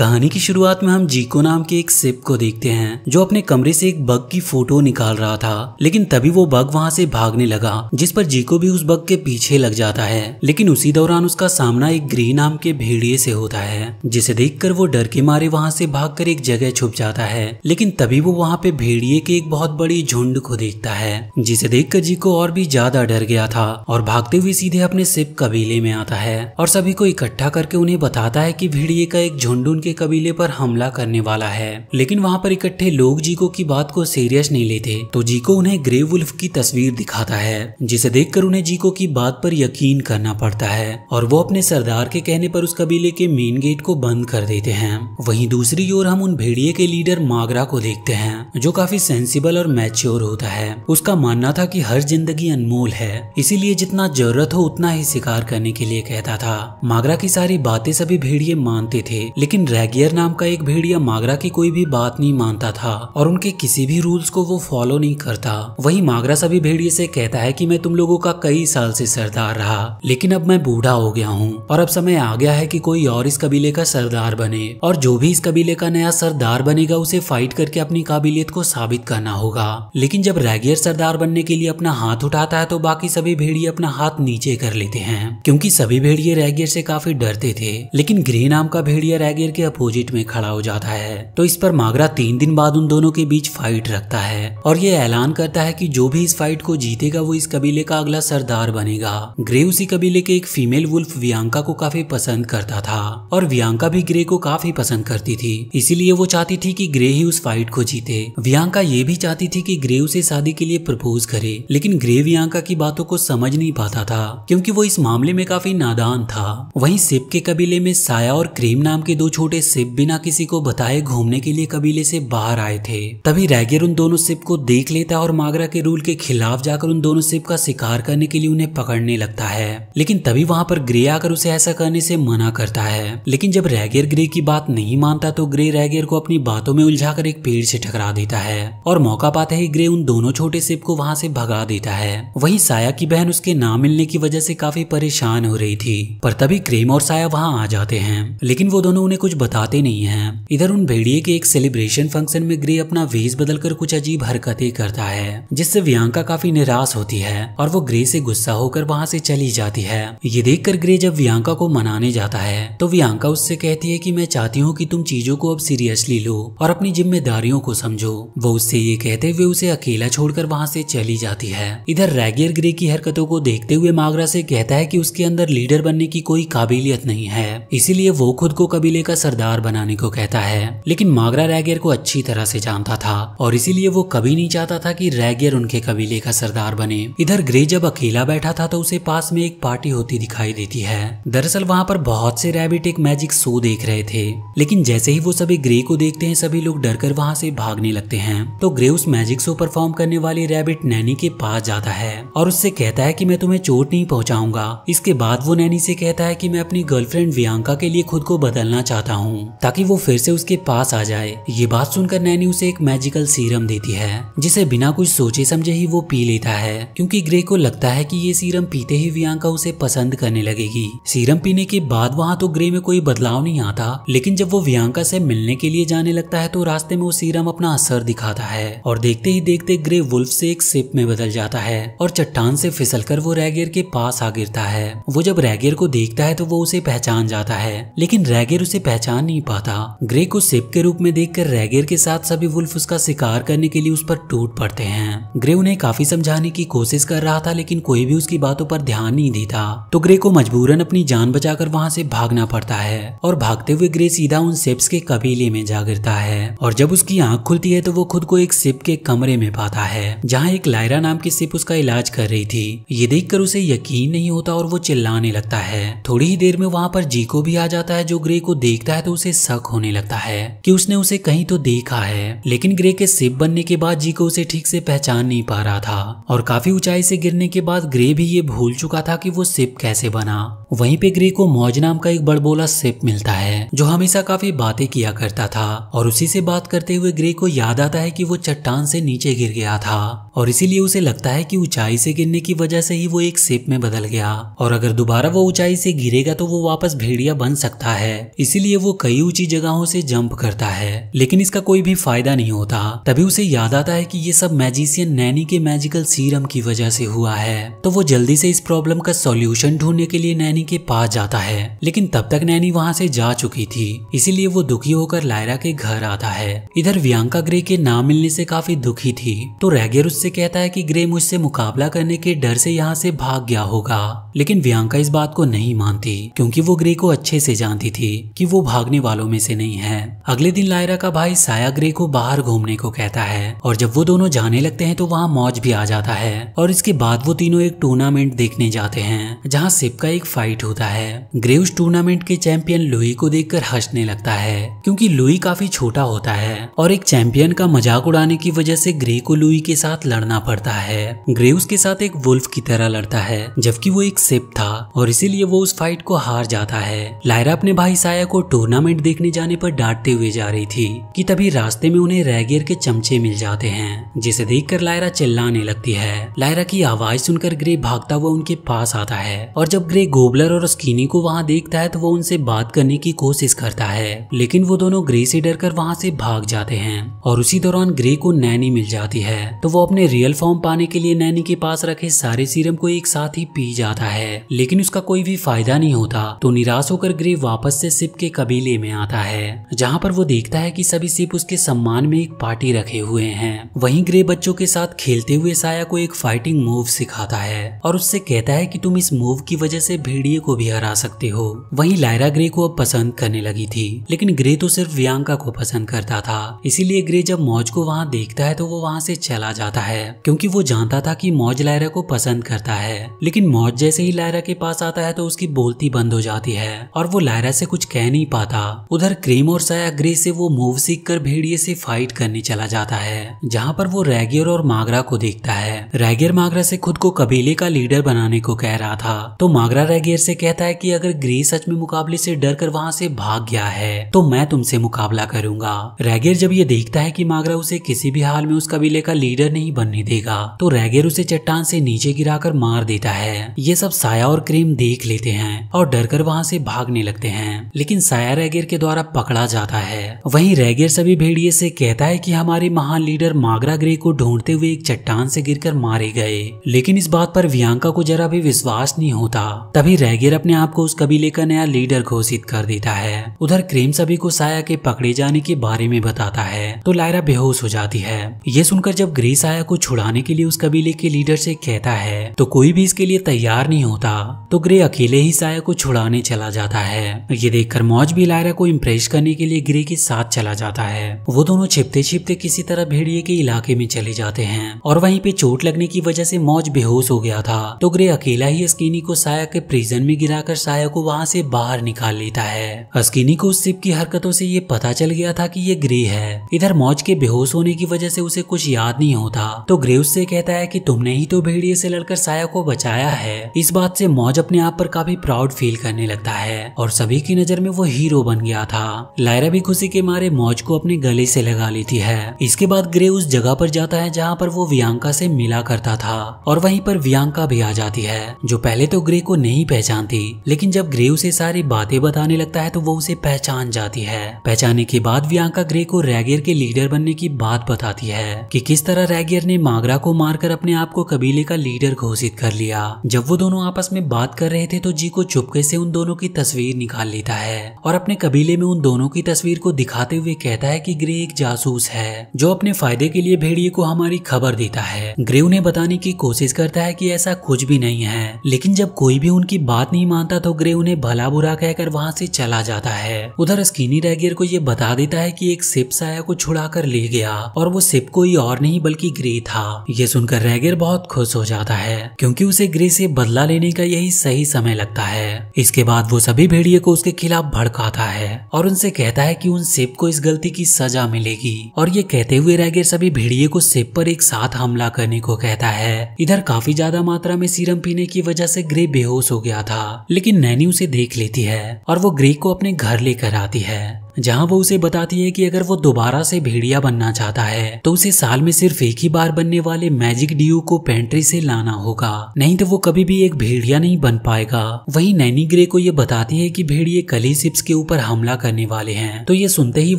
कहानी की शुरुआत में हम जीको नाम के एक सिप को देखते हैं जो अपने कमरे से एक बग की फोटो निकाल रहा था लेकिन तभी वो बग वहाँ से भागने लगा जिस पर जीको भी उस बग के पीछे लग जाता है लेकिन उसी दौरान उसका सामना एक ग्री नाम के भेड़िए से होता है जिसे देखकर वो डर के मारे वहाँ से भाग एक जगह छुप जाता है लेकिन तभी वो वहाँ पे भेड़िए के एक बहुत बड़ी झुंड को देखता है जिसे देखकर जीको और भी ज्यादा डर गया था और भागते हुए सीधे अपने सिप कबीले में आता है और सभी को इकट्ठा करके उन्हें बताता है की भेड़िए का एक झुंड उनके के कबीले पर हमला करने वाला है लेकिन वहाँ पर इकट्ठे लोग जीको की बात को सीरियस नहीं लेते तो जीको उन्हें ग्रे वुल्फ की तस्वीर दिखाता है जिसे देख उन्हें जीको की बात पर यकीन करना पड़ता है और वो अपने सरदार के कहने पर उस कबीले के मेन गेट को बंद कर देते हैं वही दूसरी ओर हम उन भेड़िए के लीडर मागरा को देखते हैं जो काफी सेंसिबल और मैच्योर होता है उसका मानना था कि हर जिंदगी अनमोल है इसीलिए जितना जरूरत हो उतना ही शिकार करने के लिए कहता था मागरा की सारी बातें सभी भेड़िए मानते थे लेकिन लैगियर नाम का एक भेड़िया मागरा की कोई भी बात नहीं मानता था और उनके किसी भी रूल्स को वो फॉलो नहीं करता वही मागरा सभी भेड़िए से कहता है कि मैं तुम लोगों का कई साल से सरदार रहा लेकिन अब मैं बूढ़ा हो गया हूँ और अब समय आ गया है कि कोई और इस कबीले का सरदार बने और जो भी इस कबीले का नया सरदार बनेगा उसे फाइट करके अपनी काबिलियत को साबित करना होगा लेकिन जब रैगियर सरदार बनने के लिए अपना हाथ उठाता है तो बाकी सभी भेड़िए अपना हाथ नीचे कर लेते हैं क्योंकि सभी भेड़िए रैगियर से काफी डरते थे लेकिन ग्रे नाम का भेड़िया रैगियर के अपोजिट में खड़ा हो जाता है तो इस पर मागरा तीन दिन बाद उन दोनों के बीच फाइट रखता है और ये ऐलान करता है कि जो भी इस फाइट को जीतेगा वो इस कबीले का अगला सरदार बनेगा ग्रे उसी कबीले के एक फीमेल वुल्फ वियांका को काफी पसंद करता था और वियांका भी ग्रे को काफी पसंद करती थी इसीलिए वो चाहती थी कि ग्रे ही उस फाइट को जीते वियांका ये भी चाहती थी कि ग्रे उसे शादी के लिए प्रपोज करे लेकिन ग्रे वियांका की बातों को समझ नहीं पाता था क्योंकि वो इस मामले में काफी नादान था वहीं सिप के कबीले में साया और क्रीम नाम के दो छोटे छोटे सिप बिना किसी को बताए घूमने के लिए कबीले से बाहर आए थे तभी रैगर उन दोनों सिप को देख लेता है और मागरा के रूल के खिलाफ जाकर उन दोनों सिप का शिकार करने के लिए उन्हें पकड़ने लगता है लेकिन तभी वहां पर ग्रे आकर उसे ऐसा करने से मना करता है लेकिन जब रैगर ग्रे की बात नहीं मानता तो ग्रे रैगर को अपनी बातों में उलझा एक पेड़ से ठकरा देता है और मौका पाते ही ग्रे उन दोनों छोटे सिप को वहां से भगा देता है वही साया की बहन उसके ना मिलने की वजह से काफी परेशान हो रही थी पर तभी क्रेम और साया वहां आ जाते हैं लेकिन वो दोनों उन्हें कुछ बताते नहीं है इधर उन भेड़िए के एक सेलिब्रेशन फंक्शन में ग्रे अपना वेज बदलकर कुछ अजीब हरकतें करता है जिससे वियांका काफी निराश होती है और वो ग्रे से गुस्सा होकर वहाँ से चली जाती है ये देख ग्रे जब वियांका को मनाने जाता है तो वियांका उससे कहती है की मैं चाहती हूँ की तुम चीजों को अब सीरियसली लो और अपनी जिम्मेदारियों को समझो वो उससे ये कहते हुए उसे अकेला छोड़कर वहाँ से चली जाती है इधर रेगियर ग्रे की हरकतों को देखते हुए मागरा से कहता है कि उसके अंदर लीडर बनने की कोई काबिलियत नहीं है इसीलिए वो खुद को कबीले का सरदार बनाने को कहता है लेकिन मागरा रैगियर को अच्छी तरह से जानता था और इसीलिए वो कभी नहीं चाहता था कि रैगियर उनके कबीले का सरदार बने इधर ग्रे जब अकेला बैठा था तो उसे पास में एक पार्टी होती दिखाई देती है दरअसल वहाँ पर बहुत से रैबिट एक मैजिक शो देख रहे थे लेकिन जैसे ही वो सभी ग्रे को देखते हैं सभी लोग डर कर वहाँ से भागने लगते हैं तो ग्रे उस मैजिक शो परफॉर्म करने वाली रैबिट नैनी के पास जाता है और उससे कहता है कि मैं तुम्हें चोट नहीं पहुंचाऊंगा इसके बाद वो नैनी से कहता है कि मैं अपनी गर्लफ्रेंड वियांका के लिए खुद को बदलना चाहता हूँ हूँ ताकि वो फिर से उसके पास आ जाए ये बात सुनकर नैनी उसे एक मैजिकल सीरम देती है जिसे बिना कुछ सोचे समझे ही वो पी लेता है क्योंकि ग्रे को लगता है कि ये सीरम पीते ही वियांका उसे पसंद करने लगेगी सीरम पीने के बाद वहाँ तो ग्रे में कोई बदलाव नहीं आता लेकिन जब वो वियांका से मिलने के लिए जाने लगता है तो रास्ते में वो सीरम अपना असर दिखाता है और देखते ही देखते ग्रे वुल्फ से एक सिप में बदल जाता है और चट्टान से फिसलकर वो रैगेर के पास आ गिरता है वो जब रैगेर को देखता है तो वो उसे पहचान जाता है लेकिन रैगेर उसे पहचान पहचान नहीं पाता ग्रे को सिप के रूप में देखकर रेगेर के साथ सभी वुल्फ उसका शिकार करने के लिए उस पर टूट पड़ते हैं ग्रे उन्हें काफी समझाने की कोशिश कर रहा था लेकिन कोई भी उसकी बातों पर ध्यान नहीं देता तो ग्रे को मजबूरन अपनी जान बचाकर वहां से भागना पड़ता है और भागते हुए ग्रे सीधा उन सिप्स के कबीले में जा गिरता है और जब उसकी आंख खुलती है तो वो खुद को एक सिप के कमरे में पाता है जहाँ एक लायरा नाम की सिप उसका इलाज कर रही थी ये देखकर उसे यकीन नहीं होता और वो चिल्लाने लगता है थोड़ी ही देर में वहाँ पर जीको भी आ जाता है जो ग्रे को देखता है है तो उसे शक होने लगता है कि उसने उसे कहीं तो देखा है लेकिन ग्रे के सिप बनने के बाद जी को उसे ठीक से पहचान नहीं पा रहा था और काफी ऊंचाई से गिरने के बाद ग्रे भी ये भूल चुका था कि वो सिप कैसे बना वहीं पे ग्रे को मौज नाम का एक बड़बोला सेप मिलता है जो हमेशा काफी बातें किया करता था और उसी से बात करते हुए ग्रे को याद आता है कि वो चट्टान से नीचे गिर गया था और इसीलिए उसे लगता है कि ऊंचाई से गिरने की वजह से ही वो एक सेप में बदल गया और अगर दोबारा वो ऊंचाई से गिरेगा तो वो वापस भेड़िया बन सकता है इसीलिए वो कई ऊंची जगहों से जंप करता है लेकिन इसका कोई भी फायदा नहीं होता तभी उसे याद आता है की ये सब मैजिशियन नैनी के मैजिकल सीरम की वजह से हुआ है तो वो जल्दी से इस प्रॉब्लम का सोल्यूशन ढूंढने के लिए नैनी नैनी के पास जाता है लेकिन तब तक नैनी वहाँ से जा चुकी थी इसीलिए वो दुखी होकर लायरा के घर आता है इधर वियांका ग्रे के ना मिलने से काफी दुखी थी तो रैगर उससे कहता है कि ग्रे मुझसे मुकाबला करने के डर से यहाँ से भाग गया होगा लेकिन वियांका इस बात को नहीं मानती क्योंकि वो ग्रे को अच्छे से जानती थी कि वो भागने वालों में से नहीं है अगले दिन लायरा का भाई साया ग्रे को बाहर घूमने को कहता है और जब वो दोनों जाने लगते हैं तो वहाँ मौज भी आ जाता है और इसके बाद वो तीनों एक टूर्नामेंट देखने जाते हैं जहाँ सिप का एक फाइट फाइट होता है ग्रेव्स टूर्नामेंट के चैंपियन लुई को देखकर हंसने लगता है क्योंकि लुई काफी छोटा होता है और एक चैंपियन का मजाक उड़ाने की वजह से ग्रे को लुई के साथ लड़ना पड़ता है ग्रेव्स के साथ एक वुल्फ की तरह लड़ता है जबकि वो एक सिप था और इसीलिए वो उस फाइट को हार जाता है लायरा अपने भाई साया को टूर्नामेंट देखने जाने पर डांटते हुए जा रही थी कि तभी रास्ते में उन्हें रैगियर के चमचे मिल जाते हैं जिसे देखकर लायरा चिल्लाने लगती है लायरा की आवाज सुनकर ग्रे भागता हुआ उनके पास आता है और जब ग्रे गोबला बबलर और स्कीनी को वहाँ देखता है तो वो उनसे बात करने की कोशिश करता है लेकिन वो दोनों ग्रे से डर कर वहाँ से भाग जाते हैं और उसी दौरान ग्रे को नैनी मिल जाती है तो वो अपने रियल फॉर्म पाने के लिए नैनी के पास रखे सारे सीरम को एक साथ ही पी जाता है लेकिन उसका कोई भी फायदा नहीं होता तो निराश होकर ग्रे वापस से सिप के कबीले में आता है जहाँ पर वो देखता है की सभी सिप उसके सम्मान में एक पार्टी रखे हुए है वही ग्रे बच्चों के साथ खेलते हुए साया को एक फाइटिंग मूव सिखाता है और उससे कहता है की तुम इस मूव की वजह से भीड़ डीए को भी हरा सकते हो वहीं लायरा ग्रे को अब पसंद करने लगी थी लेकिन ग्रे तो सिर्फ व्यांका को पसंद करता था इसीलिए ग्रे जब मौज को वहाँ देखता है तो वो वहाँ से चला जाता है क्योंकि वो जानता था कि मौज लायरा को पसंद करता है लेकिन मौज जैसे ही लायरा के पास आता है तो उसकी बोलती बंद हो जाती है और वो लायरा से कुछ कह नहीं पाता उधर क्रीम और साया ग्रे से वो मूव सीख कर भेड़िए से फाइट करने चला जाता है जहाँ पर वो रैगियर और मागरा को देखता है रैगियर मागरा से खुद को कबीले का लीडर बनाने को कह रहा था तो मागरा रैगियर फिर से कहता है कि अगर ग्रे सच में मुकाबले से डर कर वहां से भाग गया है तो मैं तुमसे मुकाबला करूंगा रैगेर जब ये देखता है कि मागरा उसे किसी भी हाल में उस कबीले का लीडर नहीं बनने देगा तो रैगेर उसे चट्टान से नीचे गिराकर मार देता है ये सब साया और क्रेम देख लेते हैं और डर कर वहां से भागने लगते हैं लेकिन साया रैगेर के द्वारा पकड़ा जाता है वही रैगेर सभी भेड़िए से कहता है की हमारे महान लीडर मागरा ग्रे को ढूंढते हुए एक चट्टान से गिर मारे गए लेकिन इस बात पर वियांका को जरा भी विश्वास नहीं होता तभी रैगियर अपने आप को उस कबीले का नया लीडर घोषित कर देता है उधर क्रीम सभी को साया के पकड़े जाने के बारे में बताता है तो लायरा बेहोश हो जाती है ये सुनकर जब ग्री साया को छुड़ाने के लिए उस कबीले के लीडर से कहता है तो कोई भी इसके लिए तैयार नहीं होता तो ग्रे अकेले ही साया को छुड़ाने चला जाता है ये देखकर मौज भी लायरा को इम्प्रेस करने के लिए ग्रे के साथ चला जाता है वो दोनों छिपते छिपते किसी तरह भेड़िए के इलाके में चले जाते हैं और वहीं पे चोट लगने की वजह से मौज बेहोश हो गया था तो ग्रे अकेला ही स्कीनी को साया के प्रिज प्रिजन में गिराकर साया को वहां से बाहर निकाल लेता है अस्किनी को सिप की हरकतों से ये पता चल गया था कि ये ग्रे है इधर मौज के बेहोश होने की वजह से उसे कुछ याद नहीं होता तो ग्रे उससे कहता है कि तुमने ही तो भेड़िए से लड़कर साया को बचाया है इस बात से मौज अपने आप पर काफी प्राउड फील करने लगता है और सभी की नजर में वो हीरो बन गया था लायरा भी खुशी के मारे मौज को अपने गले से लगा लेती है इसके बाद ग्रे उस जगह पर जाता है जहाँ पर वो वियांका से मिला करता था और वहीं पर वियांका भी आ जाती है जो पहले तो ग्रे को नहीं पहचान पहचानती लेकिन जब ग्रे उसे सारी बातें बताने लगता है तो वो उसे पहचान जाती है पहचाने के बाद वियांका ग्रे को रैगियर के लीडर बनने की बात बताती है कि किस तरह रैगियर ने मागरा को मारकर अपने आप को कबीले का लीडर घोषित कर लिया जब वो दोनों आपस में बात कर रहे थे तो जी को चुपके से उन दोनों की तस्वीर निकाल लेता है और अपने कबीले में उन दोनों की तस्वीर को दिखाते हुए कहता है की ग्रे एक जासूस है जो अपने फायदे के लिए भेड़िए को हमारी खबर देता है ग्रे उन्हें बताने की कोशिश करता है की ऐसा कुछ भी नहीं है लेकिन जब कोई भी उनकी बात नहीं मानता तो ग्रे उन्हें भला बुरा कहकर वहां से चला जाता है उधर स्कीनी रैगियर को यह बता देता है कि एक सिप साया को छुड़ा कर ले गया और वो सिप कोई और नहीं बल्कि ग्रे था ये सुनकर रैगियर बहुत खुश हो जाता है क्योंकि उसे ग्रे से बदला लेने का यही सही समय लगता है इसके बाद वो सभी भेड़िए को उसके खिलाफ भड़काता है और उनसे कहता है की उन सिप को इस गलती की सजा मिलेगी और ये कहते हुए रैगियर सभी भेड़िए को सिप पर एक साथ हमला करने को कहता है इधर काफी ज्यादा मात्रा में सीरम पीने की वजह से ग्रे बेहोश हो गया गया था लेकिन नैनी उसे देख लेती है और वो ग्रे को अपने घर लेकर आती है जहां वो उसे बताती है कि अगर वो दोबारा से भेड़िया बनना चाहता है तो उसे साल में सिर्फ एक ही बार बनने वाले मैजिक डी को पेंट्री से लाना होगा नहीं तो वो कभी भी एक भेड़िया नहीं बन पाएगा वही नैनी ग्रे को ये बताती है कि भेड़िए कली सिप्स के ऊपर हमला करने वाले हैं तो ये सुनते ही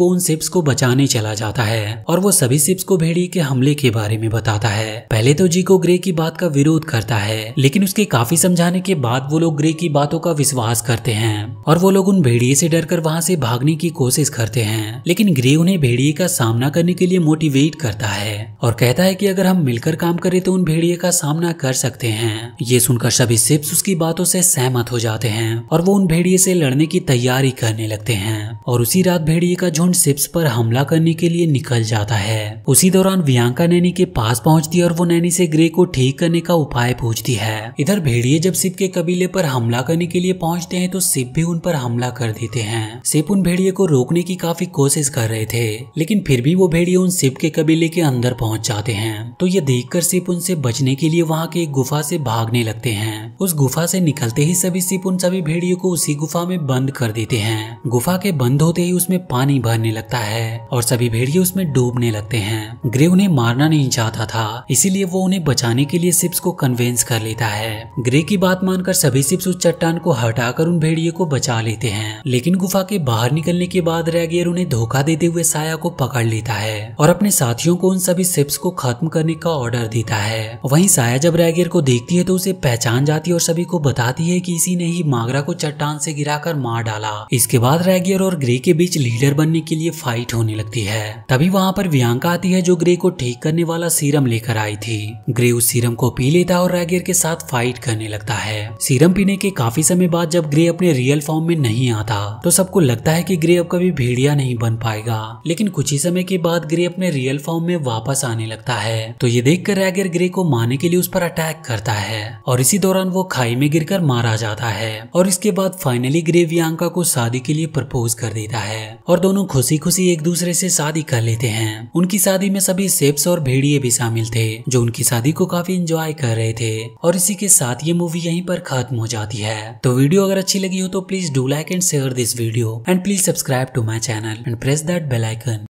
वो उन सिप्स को बचाने चला जाता है और वो सभी सिप्स को भेड़िए के हमले के बारे में बताता है पहले तो जीको ग्रे की बात का विरोध करता है लेकिन उसके काफी समझाने के बाद वो लोग ग्रे की बातों का विश्वास करते हैं और वो लोग उन भेड़िए से डर वहां से भागने की कोशिश कोशिश करते हैं लेकिन ग्रे उन्हें भेड़िए का सामना करने के लिए मोटिवेट करता है और कहता है कि अगर हम मिलकर काम करें तो उन भेड़िए का सामना कर सकते हैं ये सुनकर सभी सिप्स उसकी बातों से सहमत हो जाते हैं और वो उन भेड़िए से लड़ने की तैयारी करने लगते हैं और उसी रात भेड़िए का झुंड सिप्स पर हमला करने के लिए निकल जाता है उसी दौरान वियांका नैनी के पास पहुंचती है और वो नैनी से ग्रे को ठीक करने का उपाय पूछती है इधर भेड़िए जब सिप के कबीले पर हमला करने के लिए पहुंचते हैं तो सिप भी उन पर हमला कर देते हैं सिप उन भेड़िए को रोकने की काफी कोशिश कर रहे थे लेकिन फिर भी वो भेड़िया उन शिव के कबीले के अंदर पहुंच जाते हैं तो ये देखकर सिप उनसे बचने के लिए वहाँ के गुफा से भागने लगते हैं उस गुफा से निकलते ही सभी सिप उन सभी भेड़ियो को उसी गुफा में बंद कर देते हैं गुफा के बंद होते ही उसमें पानी भरने लगता है और सभी भेड़िए उसमें डूबने लगते हैं ग्रे उन्हें मारना नहीं चाहता था इसीलिए वो उन्हें बचाने के लिए सिप्स को कन्वेंस कर लेता है ग्रे की बात मानकर सभी सिप्स उस चट्टान को हटाकर उन भेड़िए को बचा लेते हैं लेकिन गुफा के बाहर निकलने के के बाद रेगियर उन्हें धोखा देते हुए साया को पकड़ लेता है और अपने साथियों को उन सभी सिप्स को खत्म करने का ऑर्डर देता है वहीं साया जब रेगियर को देखती है तो उसे पहचान जाती है और सभी को बताती है कि इसी ने ही मागरा को चट्टान से गिराकर मार डाला इसके बाद रेगियर और ग्रे के बीच लीडर बनने के लिए फाइट होने लगती है तभी वहाँ पर व्यांका आती है जो ग्रे को ठीक करने वाला सीरम लेकर आई थी ग्रे उस सीरम को पी लेता और रेगियर के साथ फाइट करने लगता है सीरम पीने के काफी समय बाद जब ग्रे अपने रियल फॉर्म में नहीं आता तो सबको लगता है की ग्रे कभी भेड़िया नहीं बन पाएगा लेकिन कुछ ही समय के बाद ग्रे अपने रियल फॉर्म में वापस आने लगता है तो ये देख कर रैगर ग्रे को मारने के लिए उस पर अटैक करता है और इसी दौरान वो खाई में गिरकर मारा जाता है और इसके बाद फाइनली ग्रे वियांका को शादी के लिए प्रपोज कर देता है और दोनों खुशी खुशी एक दूसरे से शादी कर लेते हैं उनकी शादी में सभी सेप्स और भेड़िए भी शामिल थे जो उनकी शादी को काफी इंजॉय कर रहे थे और इसी के साथ ये मूवी यहीं पर खत्म हो जाती है तो वीडियो अगर अच्छी लगी हो तो please do like and share this video and please subscribe subscribe to my channel and press that bell icon.